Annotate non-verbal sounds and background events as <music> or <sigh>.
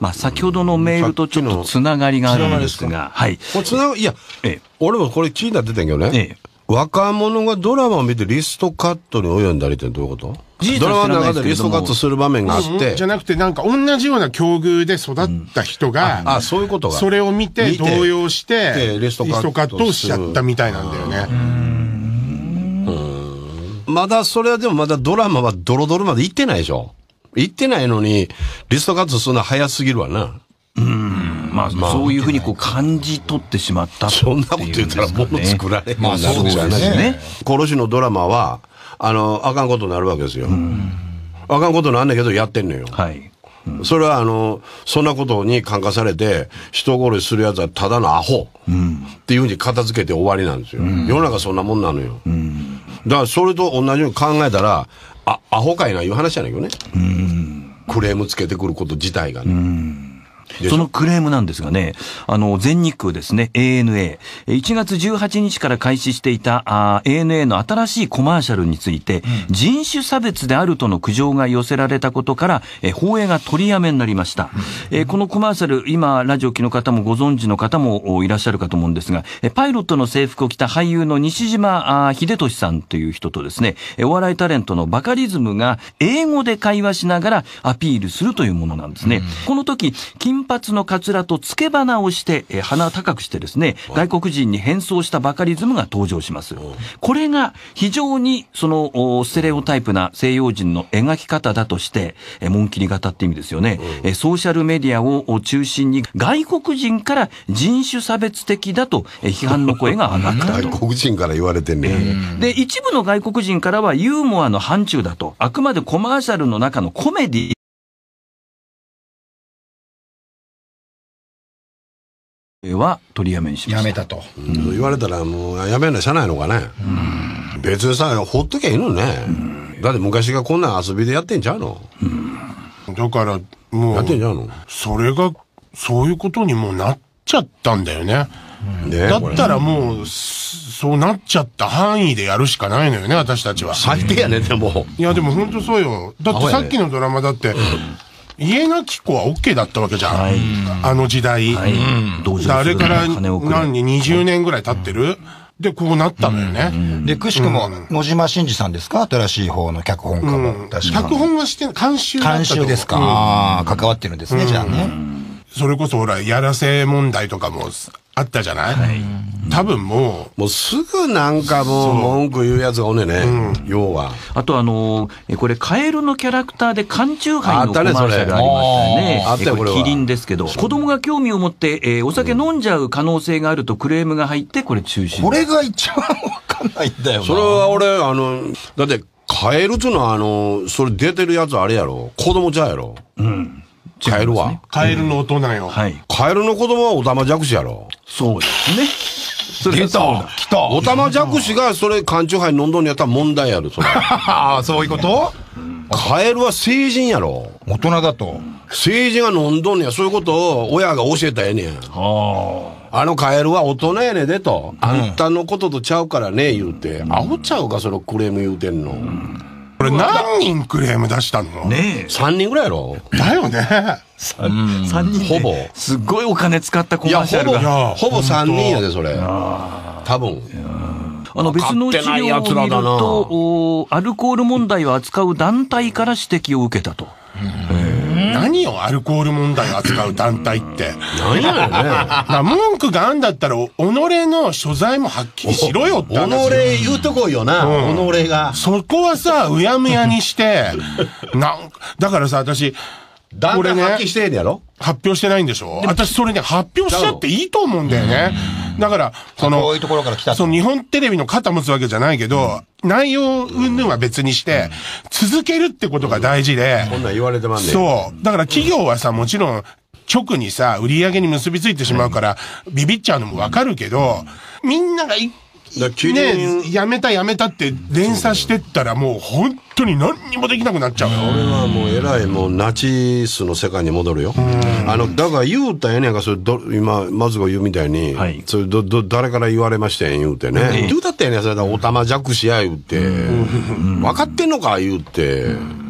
まあ、先ほどのメールとちょっとつながりがあるんですが、はい。つながいや、ええ、俺もこれ気になってたんけどね、ええ、若者がドラマを見てリストカットに及んだりってどういうことドラマの中でリストカットする場面があって、うんうじゃなくてなんか同じような境遇で育った人が、うん、あそういうことがそれを見て動揺してリストカットをしちゃったみたいなんだよね。まだそれはでもまだドラマはドロドロまで行ってないでしょ行ってないのに、リストカッするのは早すぎるわな。うん。まあ、まあ、そういうふうにこう感じ取ってしまったっ、ね、そんなこと言ったら物作られるまあ、そうですね。殺しのドラマは、あの、あかんことになるわけですよ。あかんことなんだけどやってんのよ。はい。うん、それはあの、そんなことに感化されて、人殺しする奴はただのアホ、うん、っていうふうに片付けて終わりなんですよ。うん、世の中そんなもんなのよ。うん、だからそれと同じように考えたら、あ、アホかいないう話じゃないけどね。うん。クレームつけてくること自体がね。そのクレームなんですがね、あの、全日空ですね、ANA、1月18日から開始していたあ ANA の新しいコマーシャルについて、うん、人種差別であるとの苦情が寄せられたことから、え放映が取りやめになりました。うん、えこのコマーシャル、今、ラジオ機の方もご存知の方もいらっしゃるかと思うんですが、えパイロットの制服を着た俳優の西島秀俊さんという人とですね、お笑いタレントのバカリズムが英語で会話しながらアピールするというものなんですね。うん、この時、金金髪のカツラとつけ花をして、えー、鼻高くしてですね、外国人に変装したバカリズムが登場します。これが非常にそのステレオタイプな西洋人の描き方だとして、えー、文気に語って意味ですよね、えー、ソーシャルメディアを中心に外国人から人種差別的だと、え批判の声が上がった <laughs> 外国人から言われてね、で、一部の外国人からはユーモアの範疇だと、あくまでコマーシャルの中のコメディは取りやめにしましたやめたと、うん、言われたらもうやめないしゃないのかね、別にさほっときゃいいのね、だって昔がこんな遊びでやってんちゃうの、だからもうやってんちゃうのそれがそういうことにもうなっちゃったんだよね、ね、だったらもう、そうなっちゃった範囲でやるしかないのよね、私たちは。最低やね、でも。いや、でも本当そうよ。だってさっきのドラマだって、家なき子は OK だったわけじゃん。はい、あの時代。はい、あれから何に20年ぐらい経ってる、はい、で、こうなったのよね。うんうん、で、くしくも、野島真二さんですか新しい方の脚本家も。うん、確か脚本はして監修監修ですか。ああ、関わってるんですね、じゃあね。それこそほら、やらせ問題とかもあったじゃない、はい、多分もう。もうすぐなんかもう文句言うやつがおんねね、うん、要は。あとあのー、これカエルのキャラクターで缶中杯のコマーシャルありましたね。あったこれキリンですけど、子供が興味を持って、えー、お酒飲んじゃう可能性があるとクレームが入って、これ中止。これが一番わかんないんだよそれは俺、あの、だってカエルっていうのはあの、それ出てるやつあれやろ。子供ちゃうやろ。うん。カエルは、ね、カエルの大人よ、うんはい、カエルの子供はおたまじゃくしやろそうですね。出た来たおたまじゃくしがそれ缶中杯飲んどんやったら問題やる、それ。ああ、そういうことカエルは成人やろ。大人だと。成人が飲んどんや、そういうことを親が教えたやねん。あ。あのカエルは大人やねでと。あんたのこととちゃうからね、言うて。あおちゃうか、そのクレーム言うてんの。うんれ何人クレーム出したのねえ。3人ぐらいやろだよね。3, 人ほぼ。すっごいお金使ったコマーシャルが。いや、ほぼ、ほぼ3人やで、それ。多分。あの別の資料を見ると、アルコール問題を扱う団体から指摘を受けたと。うん何をアルコール問題を扱う団体って。何やねまあ文句があんだったら、己の所在もはっきりしろよって己言うとこよな、うん、己が。そこはさ、うやむやにして、なんだからさ、私、これね、発表してないんでしょ私それね、発表しちゃっていいと思うんだよね。だから、その、こいところから来た。その日本テレビの肩持つわけじゃないけど、内容云々は別にして、続けるってことが大事で。こんな言われてますねそう。だから企業はさ、もちろん、直にさ、売り上げに結びついてしまうから、ビビっちゃうのもわかるけど、みんなが一だ急に、ね、やめたやめたって連鎖してったらもう本当に何にもできなくなっちゃうよ。俺はもう偉いもうナチスの世界に戻るよ。あの、だから言うたんやねんか、それど、今、マズが言うみたいに、はい、それど、ど、誰から言われましたん言うてね。言うたったやねん、それだ、おたまじゃくしや言うて、分かってんのか言うて。う